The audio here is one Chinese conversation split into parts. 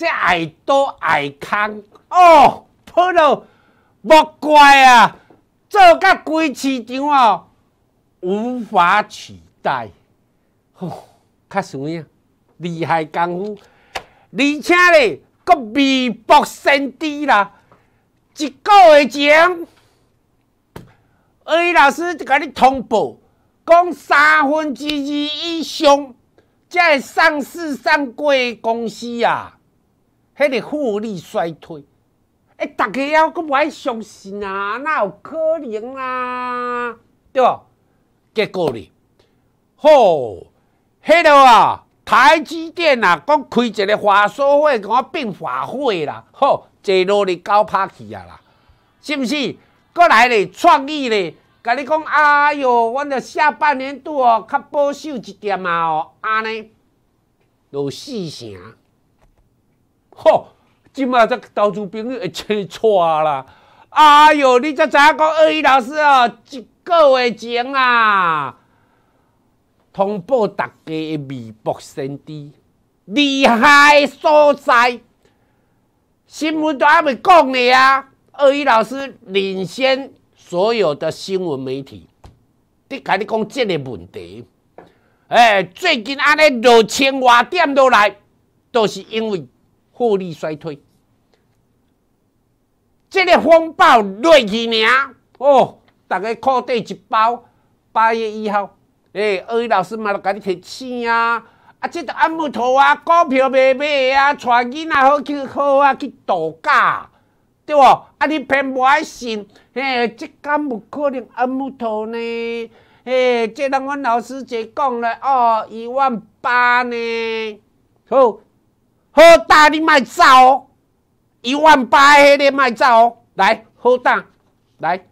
这爱多爱康哦，破了莫怪啊，做甲规市场哦，无法取代。较什么呀？厉害功夫，而且咧，搁微博先知啦，一个月前，阿姨老师就甲你通报，讲三分之二以上会上市上柜公司啊。迄个获利衰退，哎，大家抑阁无爱相信啊？哪有可能啊？对不？结果呢？吼，迄个啊，台积电啊，讲开一个华销会，讲变华会啦，吼，坐路咧搞拍去啊啦，是毋是？过来咧，创意咧，甲你讲，哎哟，阮着下半年度哦，较保守一点啊哦，安尼有四成。吼！即嘛则投资朋友会真错啦！哎哟，你则知影讲二一老师哦，一个月前啊，通报大家的微博新知厉害所在，新闻都还未讲你啊。二一老师领先所有的新闻媒体，你甲你讲即个问题，哎，最近安尼六千外点落来，都是因为。获利衰退，这个风暴落去尔，哦，大家靠底一包，八月一号，诶，二位老师嘛，都甲你提醒啊，啊，这个安木头啊，股票卖卖啊，带囡仔好去好啊，去度假，对不？啊，你偏不信，嘿，这敢不可能阿木头呢？嘿，这人阮老师就讲了哦，一万八呢，好。好大，你卖早哦！一万八，迄你卖早哦！来，好大，来，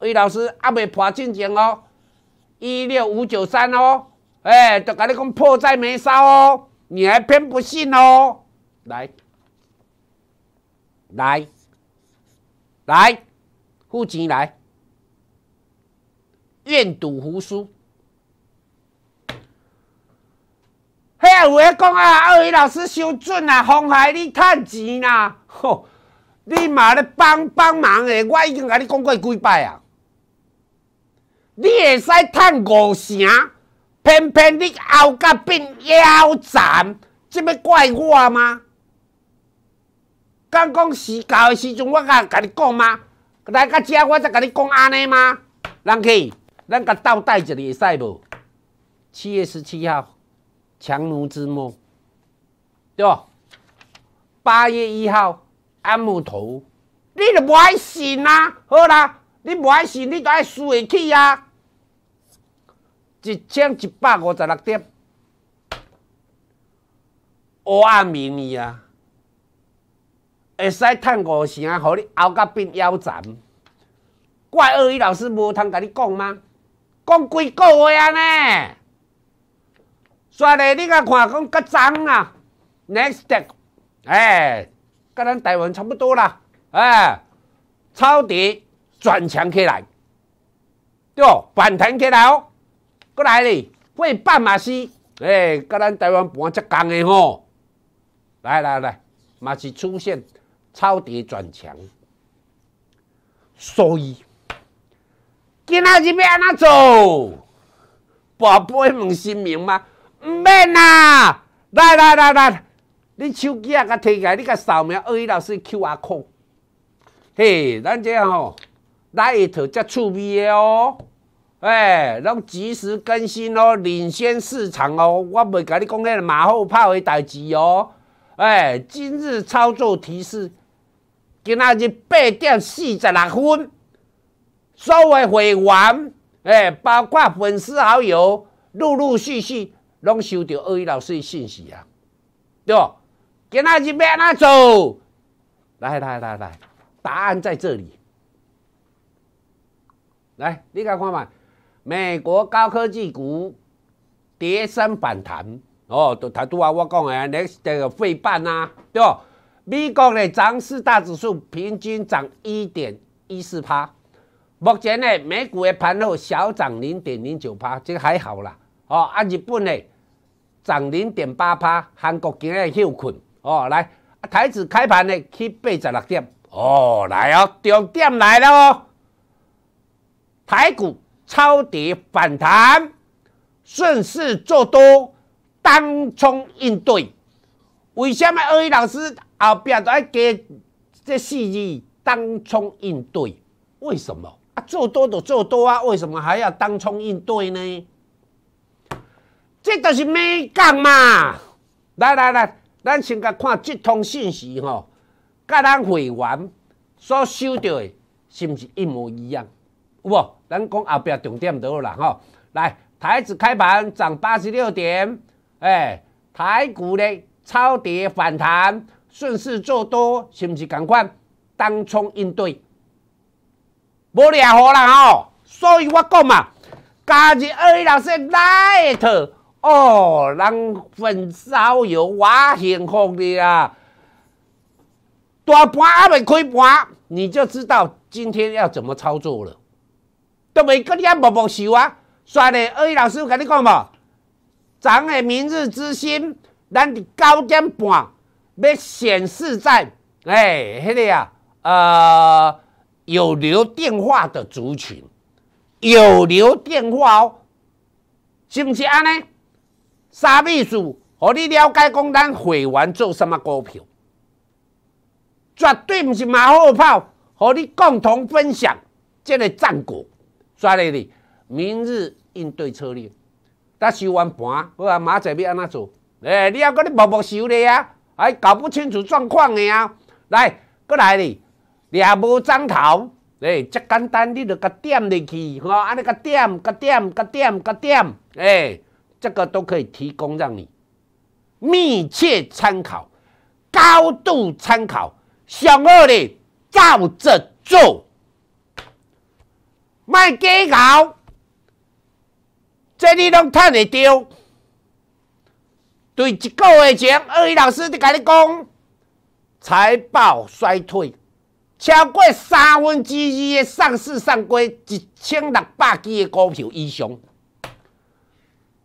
魏老师阿未破进前哦，一六五九三哦，哎，就甲你讲破在眉梢哦，你还偏不信哦？来，来，来，付钱来，愿赌服输。遐有咧讲啊，二位老师收准啊，妨害你趁钱啦！吼，你嘛咧帮帮忙诶，我已经甲你讲过几摆啊。你会使趁五成，偏偏你后甲变腰斩，即要怪我吗？刚刚时到的时阵，我敢甲你讲吗？来到遮，我才甲你讲安尼吗？人气，咱甲斗带一日会使无？七月十七号。强弩之末，对吧？八月一号，安木头，你都无爱信啊？好啦，你无爱信，你都爱输下起啊！一千一百五十六点，乌暗面啊，会使趁五仙，互你熬甲变腰斩？怪二姨老师无通甲你讲吗？讲几个月啊呢？刷嘞，你甲看，讲个涨啊，Next step，哎，甲咱台湾差不多啦，哎，超跌转强起来，对哦，反弹起来哦，过来嘞，会半马斯，哎，甲咱台湾半只共诶哦，来来来，马是出现超跌转强，所以今仔日要安怎做？宝贝问姓明吗？毋免啦，来来来来，你手机啊，甲提起，来，你甲扫描，哎，老是 Q R code。嘿，咱样吼来一套遮趣味诶哦，哎，拢及时更新哦，领先市场哦，我未甲你讲迄马后炮诶代志哦，哎，今日操作提示，今仔日八点四十六分，所有会员，哎，包括粉丝好友陆陆续续。拢收到二语老师的信息啊，对不？今仔日要安走？来来来来，答案在这里。来，你看看嘛。美国高科技股跌升反弹哦，都台独啊，我讲诶那这个费办呐，对不？美国的涨势大指数平均涨一点一四趴，目前呢，美股的盘后小涨零点零九趴，这个还好啦。哦，啊日本的。涨零点八趴，韩国今日休困哦。来，台子开盘呢，起八十六点哦。来哦，重点来了哦，台股超跌反弹，顺势做多，当冲应对。为什么二位老师后边都要加这四字“当冲应对”？为什么啊？做多就做多啊，为什么还要当冲应对呢？这都是美干嘛？来来来，咱先甲看这通信息吼，甲咱会员所收到的是毋是一模一样？有无？咱讲后壁重点倒落啦吼。来，台子开盘涨八十六点，哎，台股咧超跌反弹，顺势做多是毋是共款？当冲应对，无抓好人哦。所以我讲嘛，加入二一老师六说来一 t 哦，人粉烧有瓦幸福的啊！大盘还未开盘，你就知道今天要怎么操作了。都没跟你阿默默守啊，算了，二一老师，有跟你讲无，咱的明日之星，咱的高点盘要显示在哎，迄个啊，呃，有留电话的族群，有留电话哦，是不是安尼？啥秘书，和你了解讲，咱会员做什么股票，绝对毋是马后炮，和你共同分享这个战果。再来咧明日应对策略，他收完盘，我马仔要安怎做？诶，你也搁咧默默收咧啊，还搞不清楚状况的啊？来，搁来哩，廿无张头，诶，遮简单，你著甲点入去，我安尼甲点，甲点，甲点，甲点，诶。这个都可以提供，让你密切参考、高度参考、想二的照着做，卖假搞，这你拢趁得到。对一个月前，二位老师就跟你讲，财报衰退超过三分之一的上市上过一千六百只的股票以上。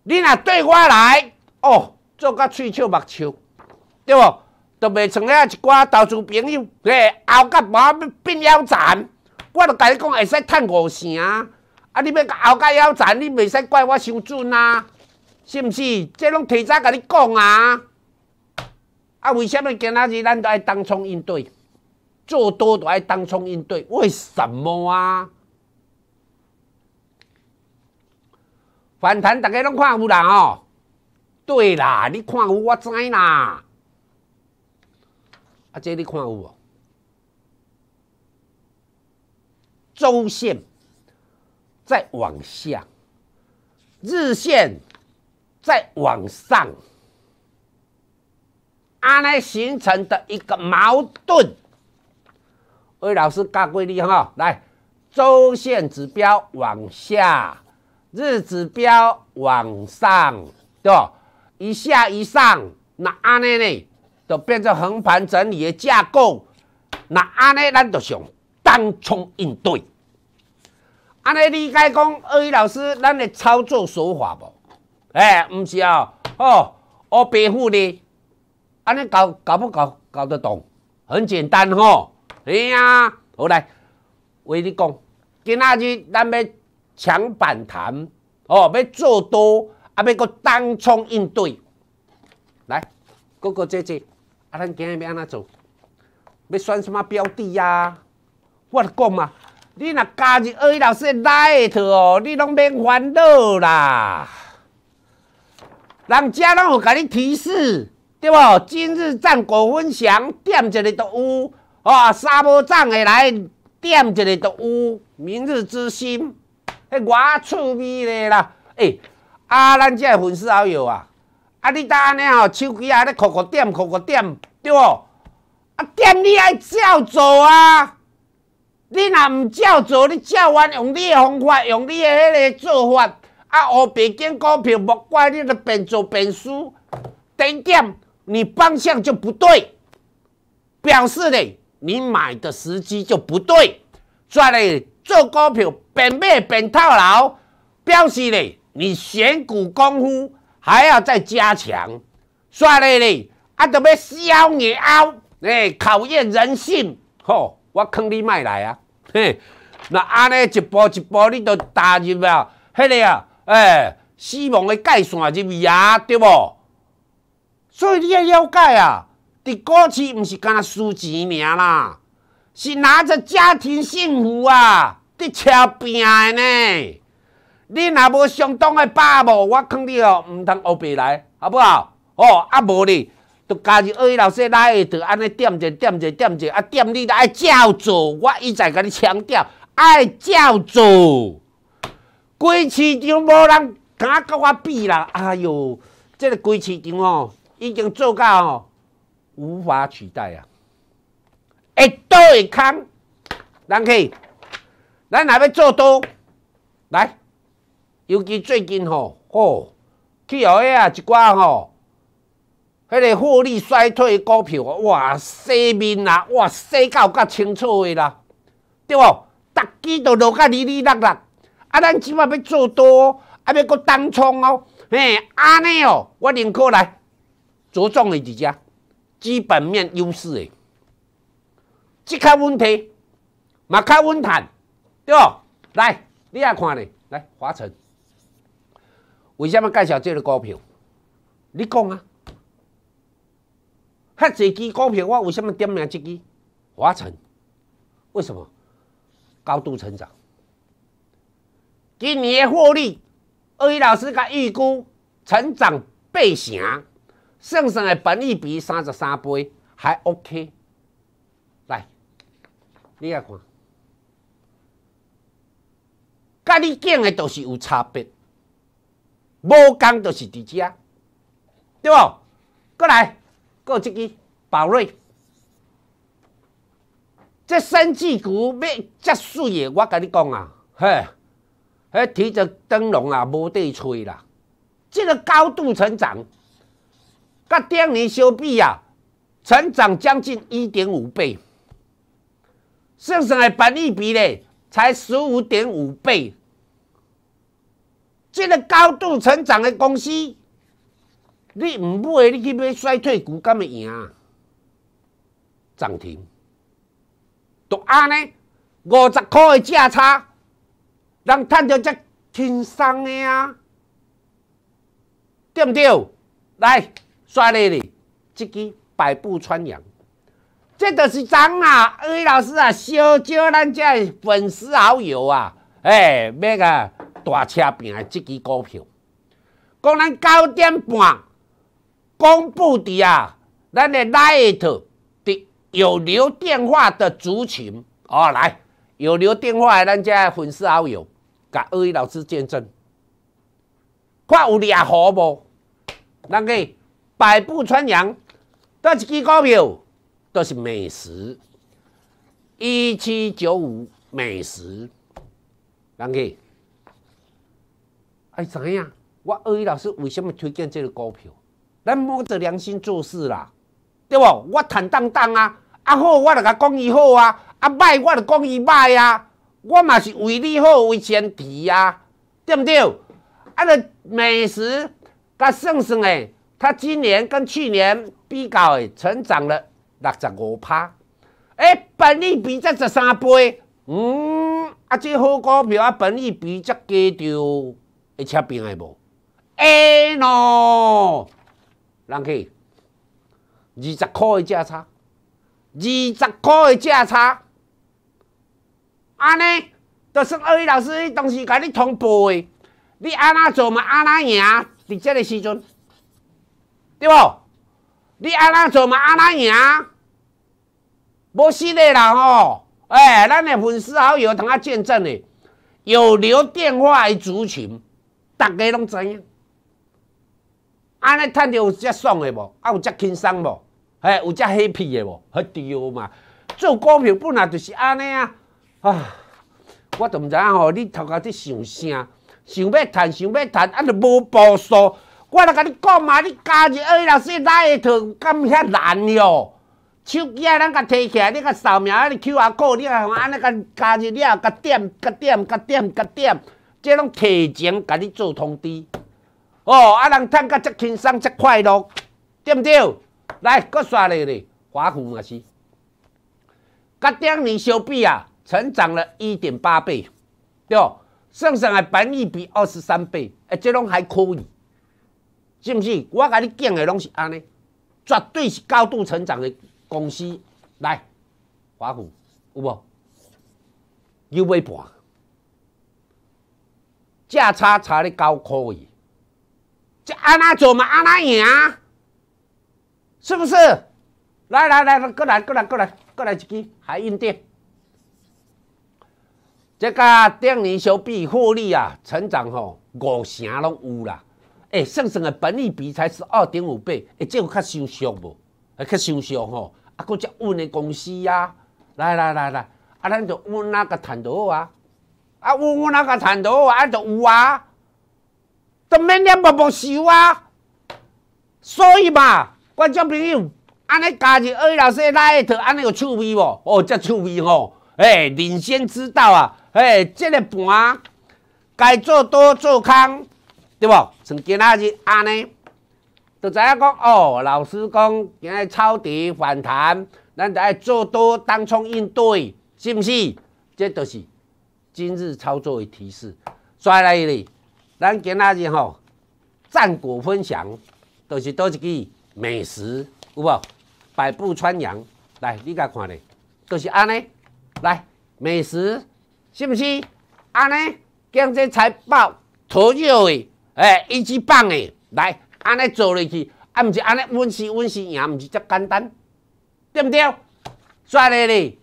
你若对我来哦，做甲喙笑目笑，对无？都袂像遐一寡投资朋友，个咬甲满变腰斩，我著甲你讲会使趁五成，啊！啊，你要咬甲腰斩，你袂使怪我伤准啊，是毋是？这拢提早甲你讲啊！啊，为什么今仔日咱都爱当冲应对，做多都爱当冲应对？为什么啊？反弹，大家拢看有啦哦。对啦，你看有我怎样啦？啊，这你看有无？周线在往下，日线在往上，阿来形成的一个矛盾。魏老师，干归你哈，来，周线指标往下。日指标往上，对吧？一下一上，那安尼呢，就变成横盘整理的架构。那安尼，咱就想单冲应对。安尼理解讲，二一老师，咱的操作手法不？哎，唔是哦，哦，我白富呢？安尼搞搞不搞搞得懂？很简单哦。哎呀，好来，为你讲，今仔日咱要。强反弹哦！要做多啊！要阁当冲应对来，哥哥姐姐啊！咱今日要安怎做？要选什么标的呀？我讲嘛，你若加入二老师的 light 哦，你拢免烦恼啦。人家拢有甲你提示，对无？今日战果分享点一个都有哦，沙漠涨下来点一个都有，明日之星。迄我趣味咧啦！诶啊，咱只粉丝好友啊，啊，你当安尼吼，手机啊咧，酷酷点，酷酷点，对无？啊，点你爱照做啊！你若毋照做，你照翻用你的方法，用你的迄个做法，啊，学白间股票，莫怪你咧变做变输，点点，你方向就不对，表示咧你买的时机就不对，所咧做股票。变买变套牢，表示咧，你选股功夫还要再加强。说咧咧，啊，都要消你哦，哎，考验人性。吼，我坑你卖来啊，嘿，那安尼一步一步，你都踏入啊，迄个啊，哎，死亡的界线入去啊，对无？所以你要了解啊，伫股市毋是干输钱命啦，是拿着家庭幸福啊。在车边的呢，你若无相当的把握，我肯定哦，毋通学袂来，好不好？哦，啊无呢，就加入二位老师来的，头，安尼点者点者点者，啊点你就爱照做，我一再甲你强调，爱照做。规市场无人敢甲我比啦，哎哟，即个规市场哦，已经做到哦，无法取代啊！会倒会空，咱去。咱若要做多，来，尤其最近吼，吼，去后下一寡吼，迄个获利衰退股票哇，西面啦，哇，西到较清楚的啦，对无？逐只都落甲里里落落，啊，咱即码要做多，啊，要搁当冲哦，嘿，安尼哦，我认可来，着重诶一只基本面优势诶，即较问题，嘛较稳谈。对，来，你也看呢。来，华晨，为什么介绍这个股票？你讲啊。几只股票我为什么点名这只华晨？为什么？高度成长。今年的获利，二位老师甲预估成长倍升，算算的本利比三十三倍还 OK。来，你也看。甲你讲的都是有差别，无共就是伫遮，对无？过来过一支宝瑞，这三季股要遮水诶！我甲你讲啊，嘿，嘿提着灯笼啊，无地吹啦！这个高度成长，甲顶年相比啊，成长将近一点五倍，算算还便宜比咧，才十五点五倍。这个高度成长的公司，你唔买，你去买衰退股，敢会赢涨停，都安尼五十块的价差，能赚到这轻松的啊？对唔对？来，刷这里，一支百步穿杨，这都是涨啊！二位老师啊，烧烧咱这粉丝好友啊，哎，咩个？大车平的这支股票，讲咱九点半公布的啊，咱来来一套，的有留电话的族群哦，来有留电话的咱家粉丝好友，甲二位老师见证，看有掠好无？咱气百步穿杨，倒一支股票都是美食，一七九五美食，咱气。哎，怎样？我二一老师为什么推荐这个股票？咱摸着良心做事啦，对不？我坦荡荡啊！啊好，我就甲讲伊好啊；啊歹，我就讲伊歹啊。我嘛是为你好，为前提啊，对毋？对？啊，个美食甲算算诶，它今年跟去年比较诶，成长了六十五趴。诶，本利比则十三倍，嗯，啊，即好股票啊，本利比则低着。会吃平的无？会咯，人去二十块个价差，二十块个价差，安尼就算二位老师东西甲你同报个，你安那做嘛安那赢？伫即个时阵，对无？你安那做嘛安那赢？无死的啦吼！哎，咱的粉丝好友同他见证的，有留电话的族群。逐个拢知影，安尼趁着有遮爽的无？啊有遮轻松无？嘿，有遮 happy 的无？呵，对嘛。做股票本来就是安尼啊。啊，我都毋知影吼，你头壳在想啥？想要趁，想要趁，啊，就无步数。我来甲你讲嘛，你加入二老师哪一套，敢遐难哟。手机啊，咱甲摕起来，你甲扫描啊，你 Q R code，你啊，安尼甲加入，你啊，甲点，甲点，甲点，甲点。即拢提前甲你做通知，哦，啊人趁甲遮轻松遮快乐，对毋对？来，搁刷咧咧，华府公是，佮顶年相比啊，成长了一点八倍，对，上升本百比二十三倍，哎，即拢还可以，是毋是？我甲你讲的拢是安尼，绝对是高度成长的公司，来，华府有无？有尾盘。价差差的高可以，这安那做嘛安那赢？是不是？来来来过来过来过来过来一支海运店，这个两年小比获利啊，成长吼五成拢有啦。哎，算算的本利比才是二点五倍，哎，这有较收俗无，还较收俗吼，啊，搁只稳的公司呀。来来来来，啊，咱就稳那个谈到啊。啊！我我那个赚到，啊，就有啊，都每年不保守啊，所以嘛，观众朋友安尼加入二老师来得安尼个趣味无？哦，这趣味吼，哎，领先之道啊，哎，这个盘该做多做空，对不？从今仔日安尼，就知影讲哦，老师讲今日超跌反弹，咱就爱做多，当冲应对，是毋是？这就是。今日操作的提示，再来哩，咱今仔日吼战果分享，就是多一支美食有无？百步穿杨，来你家看嘞，就是安尼，来美食是毋是安尼？经济财报妥妥诶、哎，一支棒诶，来安尼做落去，啊毋是安尼稳势稳势赢，毋是遮简单，对毋对？再来哩，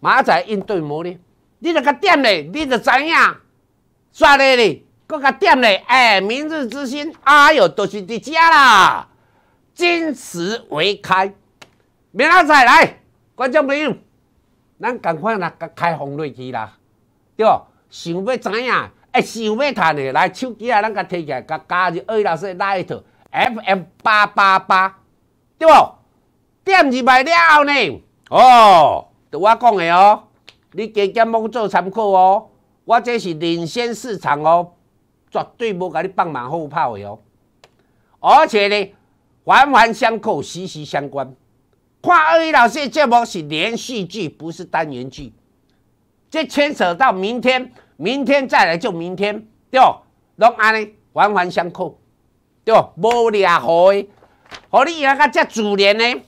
马仔应对模哩。你著甲点咧，你著知影，煞咧咧，搁甲点咧，哎，明日之星，哎哟，就是伫遮啦，金石为开，明仔载来，观众朋友，咱赶快来甲开红瑞机啦，对想要知影，哎，想要趁诶，来手机啊，咱甲摕起来，甲加入二老师拉一套 FM 八八八，对无？点入来了呢，哦，着我讲诶哦。你加减冇做参考哦，我这是领先市场哦，绝对冇甲你放马后炮的哦。而且呢，环环相扣，息息相关。看二一老师节目是连续剧，不是单元剧，这牵扯到明天，明天再来就明天，对不？拢安尼环环相扣，对不？冇两好，何里一下甲这主连呢？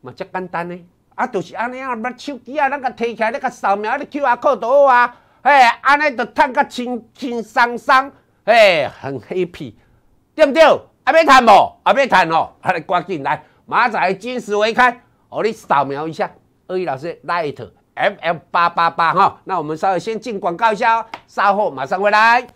嘛，这简单呢。啊，就是安尼啊，把手机啊，咱个推起来，个扫描，QR 你扣下课图啊，嘿，安尼就看个轻轻松松，嘿，很 happy，对不对？啊，要赚无？啊，要赚哦！来，赶紧来，马仔金石为开，我你扫描一下，鳄鱼老师 light fm 八八八哈。那我们稍微先进广告一下哦，稍后马上回来。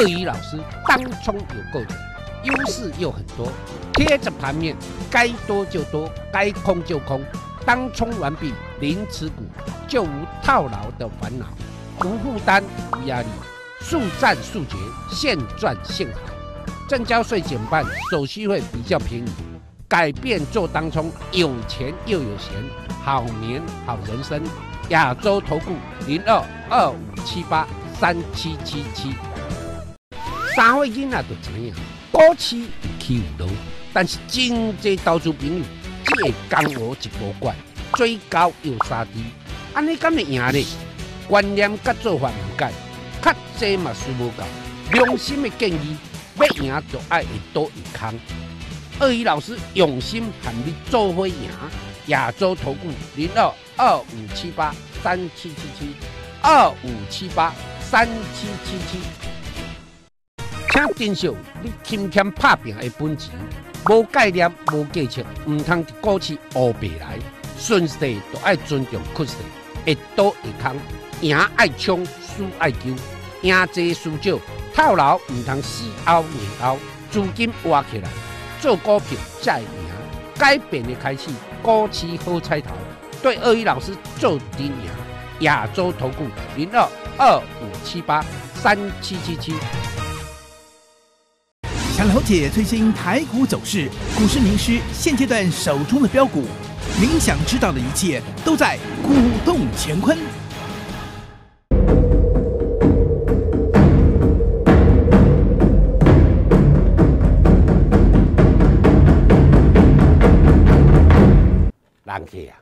鳄鱼老师当冲有够多，优势又很多，贴着盘面，该多就多，该空就空，当冲完毕零持股就无套牢的烦恼，无负担无压力，速战速决，现赚现好。正交税减半，手续费比较便宜，改变做当冲，有钱又有闲，好年好人生。亚洲投顾零二二五七八三七七七。三岁囡仔就知影，过去起唔到，但是真济投资朋友只会江我一播怪，追高又杀低，安尼敢会赢呢？观念甲做法唔改，较济嘛输无到。良心的建议，要赢就爱一刀一砍。鳄鱼老师用心喊你做会赢，亚洲投顾零二二五七八三七七七二五七八三七七七。盯珍惜你天天拍拼的本钱，无概念、无技巧，唔通股去乌白来。顺势就爱尊重趋势，一刀一空。赢爱冲，输爱救，赢多输少，套牢唔通死拗硬拗。资金挖起来，做股票再赢。改变的开始，股市好彩头。对鳄鱼老师做定额，亚洲投顾零二二五七八三七七七。想了解最新台股走势，股市名师现阶段手中的标股，您想知道的一切都在《股动乾坤》。难去啊！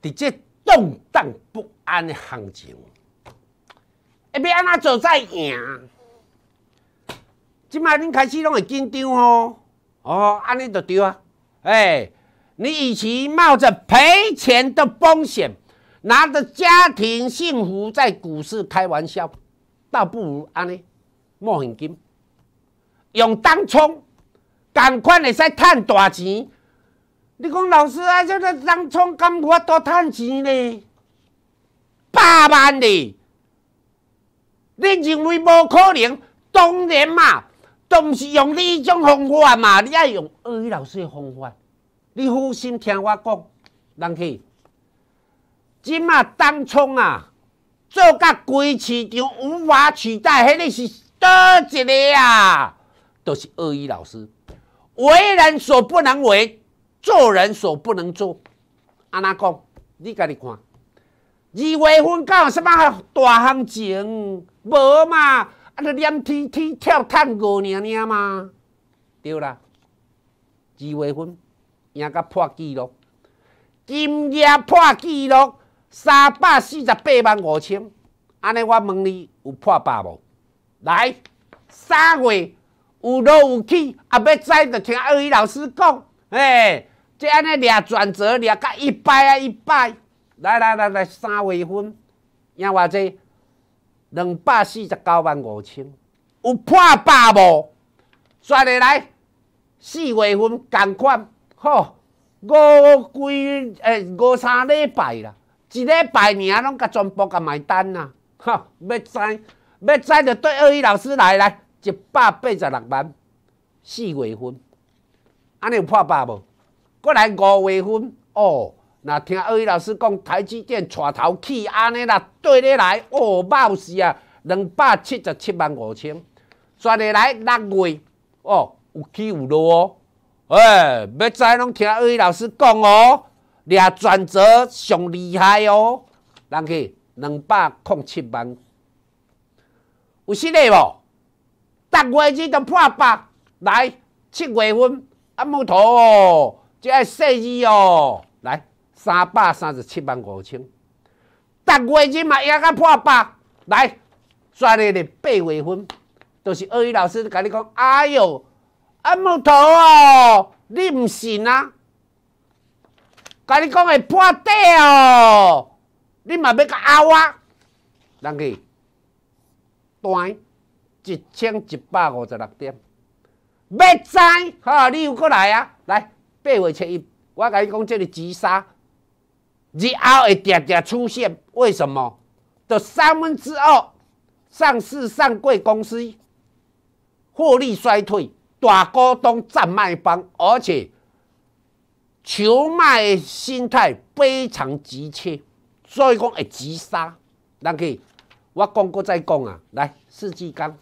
在这动荡不安的行情，一边阿哪做再赢？即卖恁开始拢会紧张哦，哦，安尼就对啊，哎，你与其冒着赔钱的风险，拿着家庭幸福在股市开玩笑，倒不如安尼，莫现金，用当冲，赶快会使赚大钱。你讲老师啊，这个当冲敢有法多赚钱呢？百万呢？你认为无可能？当然嘛。都毋是用你迄种方法嘛，你爱用鳄鱼老师的方法。你好心听我讲，人去，即啊当冲啊，做甲规市场无法取代，迄个是倒一个啊，都是鳄鱼老师，为人所不能为，做人所不能做。安那讲，你家己看，以为分有是嘛大行情无嘛？啊！你连天天跳探戈尔尔嘛？对啦，二月份赢甲破纪录，今夜破纪录三百四十八万五千。安尼我问你有破百无？来三月有落有起，啊！要知就听二姨老师讲。嘿，即安尼掠转折，掠甲一摆啊一摆，来来来来，三月份赢偌济？两百四十九万五千，有破百无？转下来，四月份同款，吼，五几诶五三礼拜啦，一礼拜尔，拢甲全部甲埋单啦，哈！要知要知就对二一老师来来，一百八十六万，四月份，安尼有破百无？过来五月份哦。那听二位老师讲，台积电带头起安尼啦，对咧来，哦，冇事啊，两百七十七万五千，转下来六月，哦，有起有落哦，哎，要知拢听二位老师讲哦，俩转折上厉害哦，人去两百零七万，有新力无？八月日就破百，来七月份啊木头哦，只系细二哦，来。三百三十七万五千，逐月日嘛也甲破百，来，昨日的八月份都是二一老师甲你讲，哎哟，阿木头哦，你毋信啊？甲你讲会破底哦，你嘛要甲拗我，人志，转一千一百五十六点，要知？好，你又过来啊？来，八月七日，我甲你讲，这是急杀。日后会定定出现，为什么？的三分之二上市上柜公司获利衰退，大股东占卖方，而且求卖的心态非常急切，所以讲会急杀。咱去，我讲过再讲啊。来，四季钢，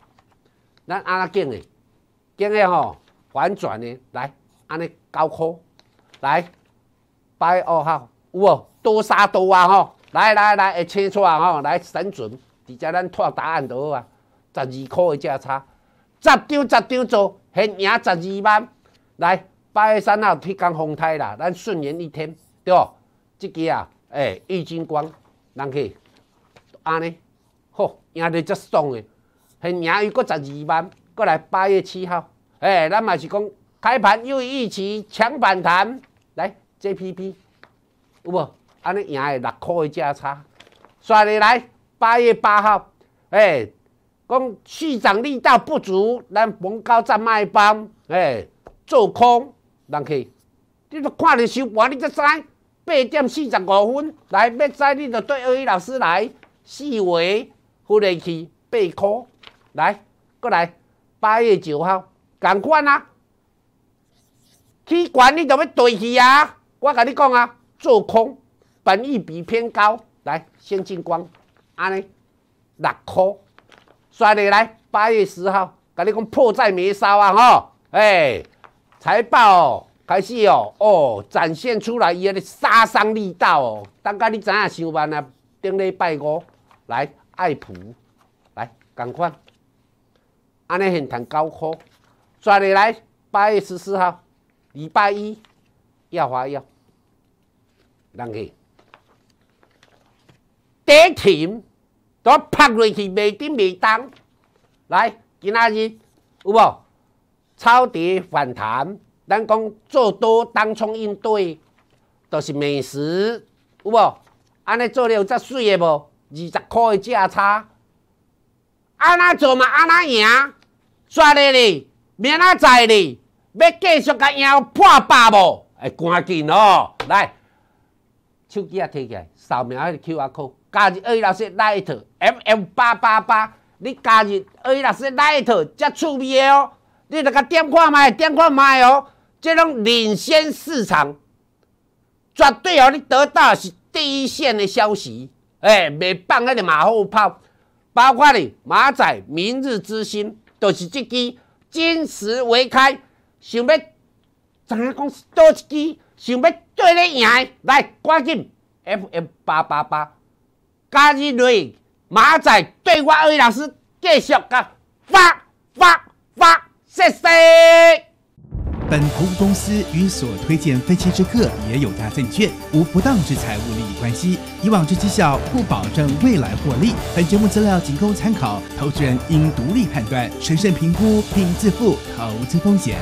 咱安那见诶？今的吼反转的，来安尼高科，来八月二号。有哦，多杀多啊吼，来来来，会切楚啊吼，来审准，直接咱拖答案就好啊。十二块的价差，十张十张做，现赢十二万。来，八月三号去刚红胎啦，咱顺延一天，对哦。这个啊，诶，郁金光，人去安尼，好，赢得则爽的，现赢又个十二万，过来八月七号，诶，咱嘛是讲开盘又一起抢反弹，来 JPP。有无？安尼赢诶，六块诶价差。算你来八月八号，诶，讲市场力道不足，咱逢高再卖盘，诶，做空。人去，你著看你收盘，你才知。八点四十五分来，要知你著对二位老师来四维福利去八块。来，过来。八月九号，赶款啊。去管你著要对去啊！我跟你讲啊。做空，本益比偏高，来先进光，安尼六块，算你来，八月十号，甲你讲破在眉梢啊吼，哎，财报开始哦，哦，展现出来伊阿个杀伤力道哦，等家你知影，上万啊，顶礼拜五来爱普，来，赶快，安尼现谈高科，算你来，八月十四号，礼拜一，要华药。人去。跌停，都拍落去，袂跌袂动。来，今仔日有无超跌反弹？咱讲做多当冲应对，就是美食有无？安尼做了有则水诶无？二十块诶价差，安那做嘛？安那赢？刷咧哩！明仔载哩，要继续甲赢破百无？哎，赶紧哦，来！手机啊，摕起来，扫描迄个 QR code，加入二一老师 Light M M 八八八，你加入二一老师 Light 才出的哦。你著甲点看卖，点看卖哦，即种领先市场，绝对哦，你得到是第一线的消息，哎，未放迄个马后炮。包括你马仔明日之星，都是即支金石为开，想要怎公讲倒一支。想要跟你赢的，来关紧 FM 八八八，加日瑞马仔对二位老师继续的发发发谢谢。本投资公司与所推荐分期之客也有单证券，无不当之财务利益关系。以往之绩效不保证未来获利。本节目资料仅供参考，投资人应独立判断、审慎评估并自负投资风险。